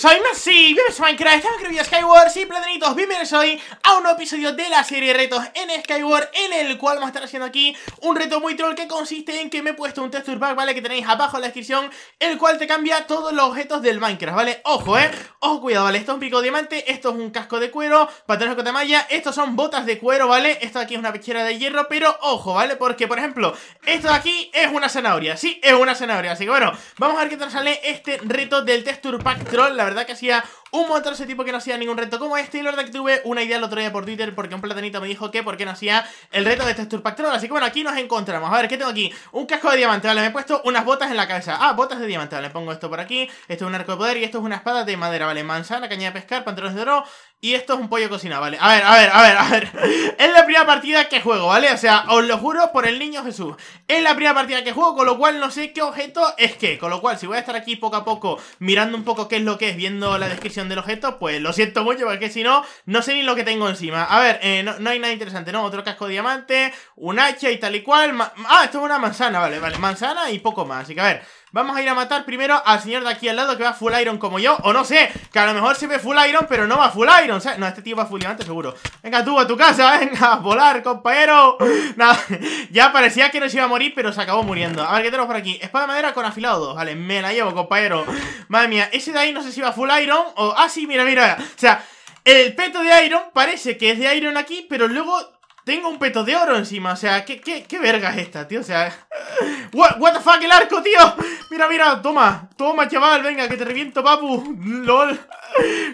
Soy Messi, bienvenidos a Minecraft, estamos a Skyward, sí, platanitos, bienvenidos hoy a un episodio de la serie de retos en Skyward En el cual vamos a estar haciendo aquí un reto muy troll que consiste en que me he puesto un texture pack, ¿vale? Que tenéis abajo en la descripción, el cual te cambia todos los objetos del Minecraft, ¿vale? Ojo, ¿eh? Ojo, cuidado, ¿vale? Esto es un pico de diamante, esto es un casco de cuero, patrones de malla, estos son botas de cuero, ¿vale? Esto de aquí es una pechera de hierro, pero ojo, ¿vale? Porque, por ejemplo, esto de aquí es una zanahoria, sí, es una zanahoria Así que bueno, vamos a ver qué tal sale este reto del texture pack troll, la verdad que hacía un montón ese tipo que no hacía ningún reto como este y la verdad que tuve una idea el otro día por Twitter porque un platanito me dijo que por qué no hacía el reto de Texture Pack Así que bueno, aquí nos encontramos. A ver, ¿qué tengo aquí? Un casco de diamante, vale, me he puesto unas botas en la cabeza. Ah, botas de diamante, vale, pongo esto por aquí. Esto es un arco de poder y esto es una espada de madera, vale. Manzana, caña de pescar, pantalones de oro y esto es un pollo cocinado, ¿vale? A ver, a ver, a ver, a ver. Es la primera partida que juego, ¿vale? O sea, os lo juro por el niño Jesús. Es la primera partida que juego, con lo cual no sé qué objeto es qué. Con lo cual, si voy a estar aquí poco a poco mirando un poco qué es lo que es, viendo la descripción del objeto, pues lo siento mucho, porque si no, no sé ni lo que tengo encima. A ver, eh, no, hay nada interesante, ¿no? Otro casco diamante, un hacha y tal y cual. ah, esto es una manzana, vale, vale, manzana y poco más. Así que a ver, Vamos a ir a matar primero al señor de aquí al lado que va full iron como yo O no sé, que a lo mejor se ve full iron pero no va full iron O sea, No, este tío va full diamante seguro Venga tú, a tu casa, venga, a volar, compañero ya parecía que no se iba a morir pero se acabó muriendo A ver, ¿qué tenemos por aquí? Espada de madera con afilado 2, vale, me la llevo, compañero Madre mía, ese de ahí no sé si va full iron o... Ah, sí, mira, mira, o sea... El peto de Iron parece que es de Iron aquí, pero luego tengo un peto de oro encima. O sea, ¿qué, qué, qué verga es esta, tío? O sea, What, the fuck, el arco, tío Mira, mira, toma, toma, chaval Venga, que te reviento, papu, lol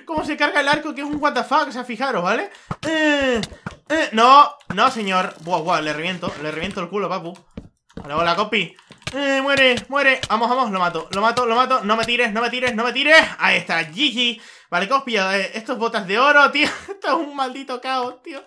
Cómo se carga el arco, que es un what the fuck O sea, fijaros, ¿vale? Eh, eh, no, no, señor Buah, buah, le reviento, le reviento el culo, papu Hola, hola, copy eh, muere, muere. Vamos, vamos, lo mato, lo mato, lo mato. No me tires, no me tires, no me tires. Ahí está, GG. Vale, ¿qué os pillo? Eh, estos botas de oro, tío. Esto es un maldito caos, tío.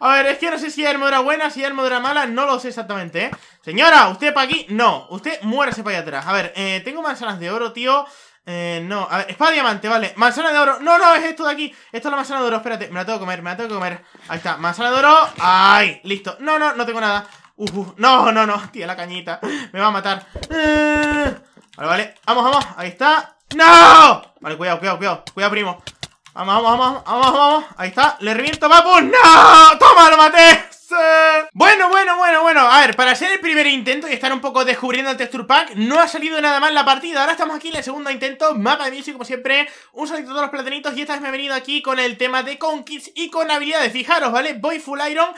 A ver, es que no sé si hay armadura buena, si hay armadura mala. No lo sé exactamente, ¿eh? Señora, ¿usted para aquí? No. Usted muérese para allá atrás. A ver, eh, tengo manzanas de oro, tío. Eh, no, a ver, espada diamante, vale Manzana de oro, no, no, es esto de aquí Esto es la manzana de oro, espérate, me la tengo que comer, me la tengo que comer Ahí está, manzana de oro, ay, listo No, no, no tengo nada Uh, no, no, no, tío, la cañita. Me va a matar. Eh. Vale, vale. Vamos, vamos. Ahí está. ¡No! Vale, cuidado, cuidado, cuidado. Cuidado, primo. Vamos, vamos, vamos, vamos, vamos. Ahí está. Le reviento, papu. ¡No! ¡Toma, lo maté! Bueno, bueno, bueno, bueno A ver, para hacer el primer intento y estar un poco descubriendo el texture pack No ha salido nada mal la partida Ahora estamos aquí en el segundo intento Mapa de Music, como siempre Un saludo a todos los platanitos Y esta vez me he venido aquí con el tema de Conquist Y con habilidades, fijaros, ¿vale? Voy full iron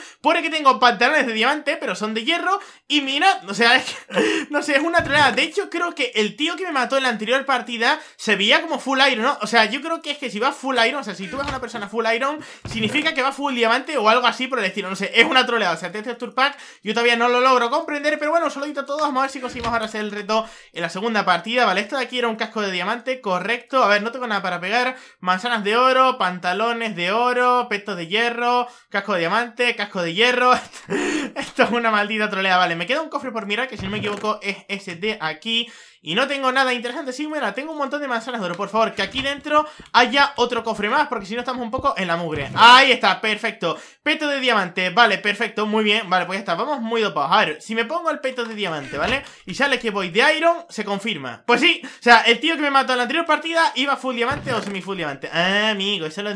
que tengo pantalones de diamante Pero son de hierro Y mira, o sea, No sé, es una trenada De hecho, creo que el tío que me mató en la anterior partida Se veía como full iron, ¿no? O sea, yo creo que es que si va full iron O sea, si tú ves a una persona full iron Significa que va full diamante o algo así por el estilo No sé, es una la troleada, o sea, este tour pack yo todavía no lo logro comprender, pero bueno, saludito a todos, vamos a ver si conseguimos ahora hacer el reto en la segunda partida, vale, esto de aquí era un casco de diamante, correcto, a ver, no tengo nada para pegar, manzanas de oro, pantalones de oro, petos de hierro, casco de diamante, casco de hierro... Esto es una maldita trolea, vale. Me queda un cofre por mirar, que si no me equivoco es ese de aquí. Y no tengo nada interesante. Sí, mira, tengo un montón de manzanas de oro. Por favor, que aquí dentro haya otro cofre más, porque si no estamos un poco en la mugre. Ahí está, perfecto. Peto de diamante, vale, perfecto, muy bien. Vale, pues ya está, vamos muy dopados. A ver, si me pongo el peto de diamante, ¿vale? Y sale que voy de iron, se confirma. Pues sí, o sea, el tío que me mató en la anterior partida iba full diamante o semi full diamante. Ah, amigo, eso lo...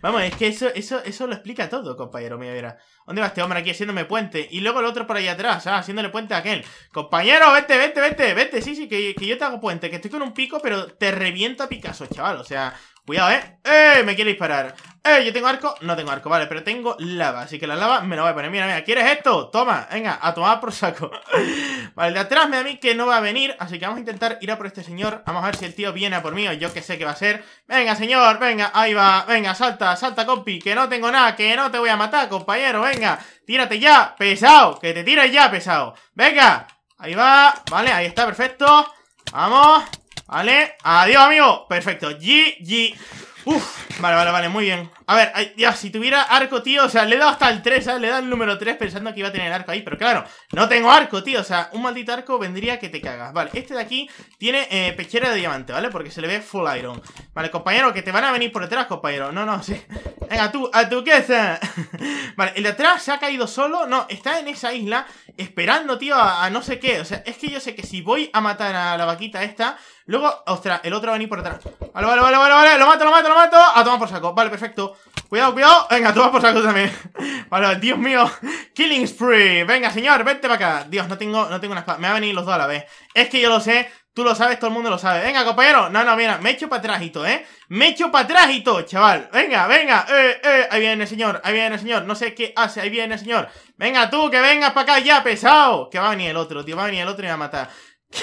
Vamos, es que eso, eso, eso lo explica todo, compañero. Mira, mira. ¿Dónde va este hombre aquí haciéndome puente? Y luego el otro por ahí atrás, ah, haciéndole puente a aquel. Compañero, vete, vete, vete, vente Sí, sí, que, yo te hago puente. Que estoy con un pico, pero te reviento a Picasso, chaval. O sea, cuidado, ¿eh? ¡Eh! Me quiere disparar yo tengo arco, no tengo arco, vale, pero tengo lava Así que la lava me la voy a poner, mira, mira, ¿quieres esto? Toma, venga, a tomar por saco Vale, de atrás me da a mí que no va a venir Así que vamos a intentar ir a por este señor Vamos a ver si el tío viene a por mí o yo que sé qué va a ser Venga, señor, venga, ahí va Venga, salta, salta, compi, que no tengo nada Que no te voy a matar, compañero, venga Tírate ya, pesado, que te tires ya, pesado Venga, ahí va Vale, ahí está, perfecto Vamos, vale, adiós, amigo Perfecto, GG Uf, vale, vale, vale, muy bien a ver, ya, si tuviera arco, tío, o sea, le he dado hasta el 3, ¿sabes? Le he dado el número 3 pensando que iba a tener arco ahí, pero claro, no tengo arco, tío, o sea, un maldito arco vendría que te cagas. Vale, este de aquí tiene eh, pechera de diamante, ¿vale? Porque se le ve full iron. Vale, compañero, que te van a venir por detrás, compañero. No, no, sí. Venga, tú, a tu queza vale, el de atrás se ha caído solo. No, está en esa isla esperando, tío, a, no sé qué. O sea, es que yo sé que si voy a matar a la vaquita esta, Luego, ostras, el otro va a venir por detrás Vale, vale, vale, vale, vale, lo mato, lo mato, lo mato A tomar por saco, vale, perfecto Cuidado, cuidado. Venga, tú vas por saco también. Vale, Dios mío. Killing spree. Venga, señor, vente para acá. Dios, no tengo, no tengo una espada. Me va a venir los dos a la vez. Es que yo lo sé. Tú lo sabes, todo el mundo lo sabe. Venga, compañero. No, no, mira. Me echo para atrás ¿eh? Me echo para atrás y todo, chaval. Venga, venga. Eh, eh. Ahí viene el señor. Ahí viene el señor. No sé qué hace. Ahí viene el señor. Venga tú, que vengas para acá ya, pesado. Que va a venir el otro, tío. Va a venir el otro y me va a matar.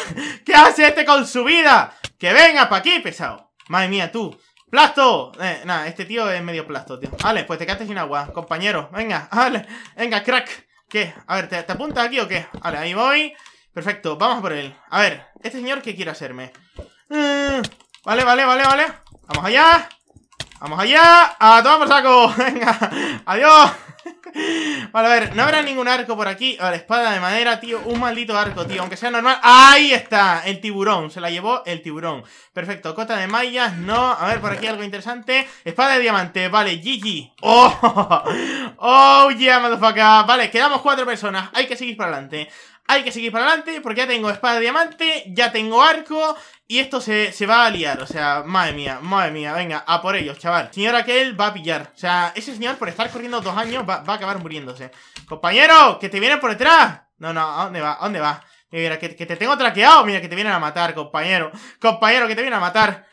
¿Qué hace este con su vida? Que venga para aquí, pesado. Madre mía, tú. ¡Plasto! Eh, nada, este tío es medio plasto, tío. Vale, pues te quedaste sin agua, compañero. Venga, vale. Venga, crack. ¿Qué? A ver, ¿te, apunta apuntas aquí o qué? Vale, ahí voy. Perfecto, vamos por él. A ver, ¿este señor qué quiere hacerme? Mm, vale, vale, vale, vale. Vamos allá. Vamos allá. A toma por saco. Venga. Adiós. Vale, a ver, no habrá ningún arco por aquí Vale, espada de madera, tío, un maldito arco, tío Aunque sea normal, ¡ahí está! El tiburón, se la llevó el tiburón Perfecto, cota de mallas, no A ver, por aquí algo interesante, espada de diamante Vale, GG, ¡oh! ¡Oh, yeah, motherfucker! Vale, quedamos cuatro personas, hay que seguir para adelante hay que seguir para adelante porque ya tengo espada de diamante, ya tengo arco y esto se, se, va a liar, o sea, madre mía, madre mía, venga, a por ellos, chaval Señor aquel va a pillar, o sea, ese señor por estar corriendo dos años va, va a acabar muriéndose Compañero, que te vienen por detrás No, no, ¿a dónde va? ¿A dónde va? que, te tengo traqueado. Mira, que te vienen a matar, compañero. Compañero, que te vienen a matar.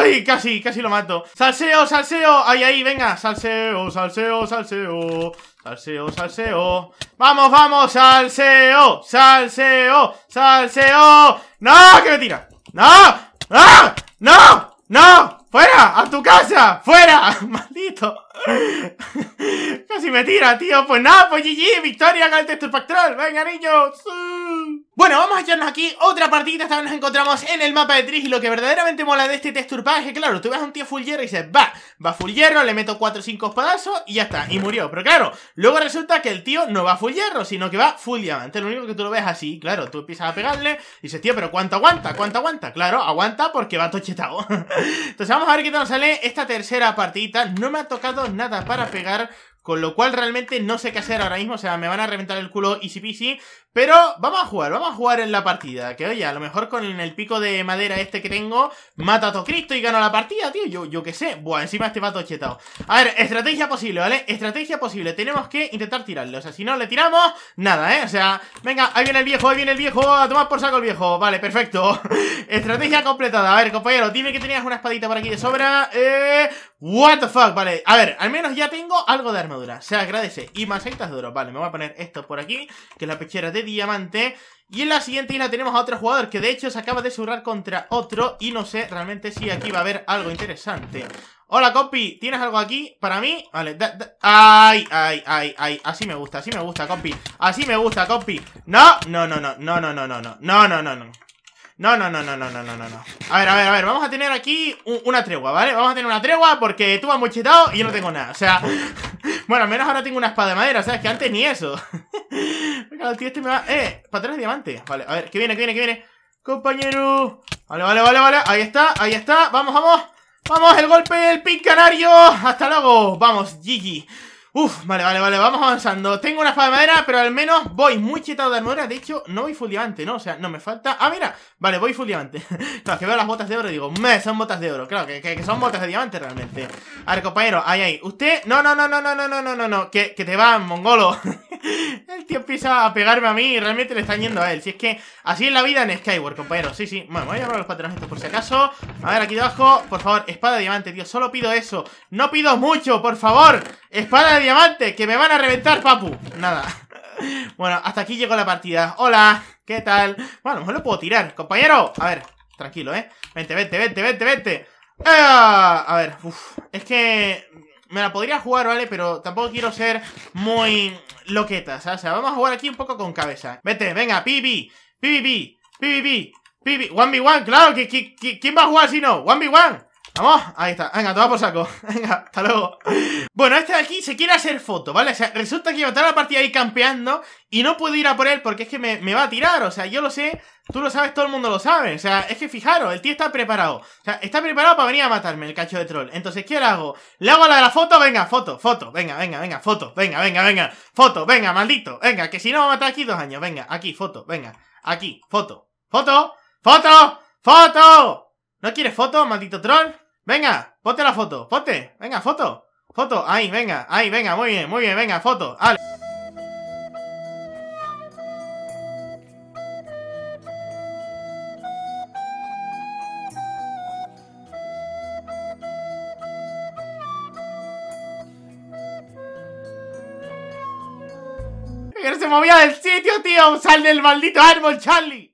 ¡Ay! Casi, casi lo mato. ¡Salseo, salseo! salseo ahí, ahí! Venga, salseo, salseo, salseo. Salseo, salseo. ¡Vamos, vamos! ¡Salseo! ¡Salseo! ¡Salseo! ¡No! ¡Que me tira! ¡No! ¡No! ¡No! ¡No! ¡Fuera! ¡A tu casa! ¡Fuera! ¡Maldito! si me tira, tío. Pues nada, pues GG, victoria con el Texture Venga, niños. Bueno, vamos a echarnos aquí otra partidita, Esta nos encontramos en el mapa de Trish. Y lo que verdaderamente mola de este texture es que, claro, tú ves a un tío full hierro y dices, va, va full hierro, le meto 4 o 5 espadazos y ya está, y murió. Pero claro, luego resulta que el tío no va full hierro, sino que va full diamante. Lo único que tú lo ves así, claro, tú empiezas a pegarle y dices, tío, pero ¿cuánto aguanta? ¿Cuánto aguanta? Claro, aguanta porque va tochetado. Entonces vamos a ver qué tal nos sale esta tercera partidita. No me ha tocado nada para pegar. Con lo cual realmente no sé qué hacer ahora mismo. O sea, me van a reventar el culo easy peasy. Pero vamos a jugar, vamos a jugar en la partida. Que oye, a lo mejor con el pico de madera este que tengo, mata a todo Cristo y gano la partida, tío. Yo, yo qué sé. Buah, encima este vato chetado. A ver, estrategia posible, ¿vale? Estrategia posible. Tenemos que intentar tirarlo. O sea, si no le tiramos, nada, ¿eh? O sea, venga, ahí viene el viejo, ahí viene el viejo. A tomar por saco el viejo. Vale, perfecto. estrategia completada. A ver, compañero, dime que tenías una espadita por aquí de sobra. Eh. What the fuck, vale. A ver, al menos ya tengo algo de armadura. Se agradece. Y más de oro. Vale, me voy a poner esto por aquí, que la pechera de diamante. Y en la siguiente isla tenemos a otro jugador que de hecho se acaba de surrar contra otro y no sé realmente si aquí va a haber algo interesante. Hola, compi, ¿tienes algo aquí para mí? Vale, ay, ay, ay, ay, así me gusta, así me gusta, compi, así me gusta, compi. No, no, no, no, no, no, no, no, no, no, no, no, no. No, no, no, no, no, no, no, no, A ver, a ver, a ver, vamos a tener aquí una tregua, ¿vale? Vamos a tener una tregua porque tú vas muy chetado y yo no tengo nada, o sea... Bueno, al menos ahora tengo una espada de madera, ¿sabes? Que antes ni eso. Venga, el tío este me va... ¡Eh! Patrón de diamante. Vale, a ver, que viene, que viene, que viene. Compañero. Vale, vale, vale, vale. Ahí está, ahí está. Vamos, vamos. Vamos, el golpe del pin canario. Hasta luego. Vamos, Gigi. Uf, vale, vale, vale, vamos avanzando Tengo una espada de madera, pero al menos voy muy chetado de armadura De hecho, no voy full diamante, ¿no? O sea, no me falta... ¡Ah, mira! Vale, voy full diamante Claro, que veo las botas de oro y digo ¡Me! Son botas de oro Claro, que, son botas de diamante realmente A ver, compañero, ahí, ahí Usted... No, no, no, no, no, no, no, no, no, no Que, que te van, mongolo El tío empieza a pegarme a mí y realmente le están yendo a él Si es que así es la vida en Skyward, compañero Sí, sí Bueno, voy a llevar los patrones por si acaso A ver, aquí debajo Por favor, espada de diamante, tío Solo pido eso No pido mucho, por favor Espada de diamante que me van a reventar, papu. Nada. Bueno, hasta aquí llegó la partida. Hola, ¿qué tal? Bueno, a lo mejor lo puedo tirar, compañero. A ver, tranquilo, ¿eh? Vente, vente, vente, vente, vente. A ver, es que me la podría jugar, ¿vale? Pero tampoco quiero ser muy loqueta, O sea, vamos a jugar aquí un poco con cabeza. Vete, venga, pibi, pibi, pibi, pibi, pibi. 1v1, claro, ¿qu que quién va a jugar si no? 1v1. ¿Vamos? Ahí está. Venga, toma por saco. Venga, hasta luego. Bueno, este de aquí se quiere hacer foto, ¿vale? O sea, resulta que a estar la partida ahí campeando y no puedo ir a por él porque es que me, me va a tirar. O sea, yo lo sé, tú lo sabes, todo el mundo lo sabe. O sea, es que fijaros, el tío está preparado. O sea, está preparado para venir a matarme el cacho de troll. Entonces, ¿qué le hago? ¿Le hago la de la foto? Venga, foto, foto. Venga, venga, venga, foto. Venga, venga, venga. Foto, venga, maldito. Venga, que si no va a matar aquí dos años. Venga, aquí, foto. Venga, aquí, foto. Foto, foto, foto. ¿No quieres foto, maldito troll? Venga, ponte la foto, ponte. Venga, foto. Foto, ahí, venga, ahí, venga, muy bien, muy bien, venga, foto. no se movía del sitio, tío. Sal del maldito árbol, Charlie.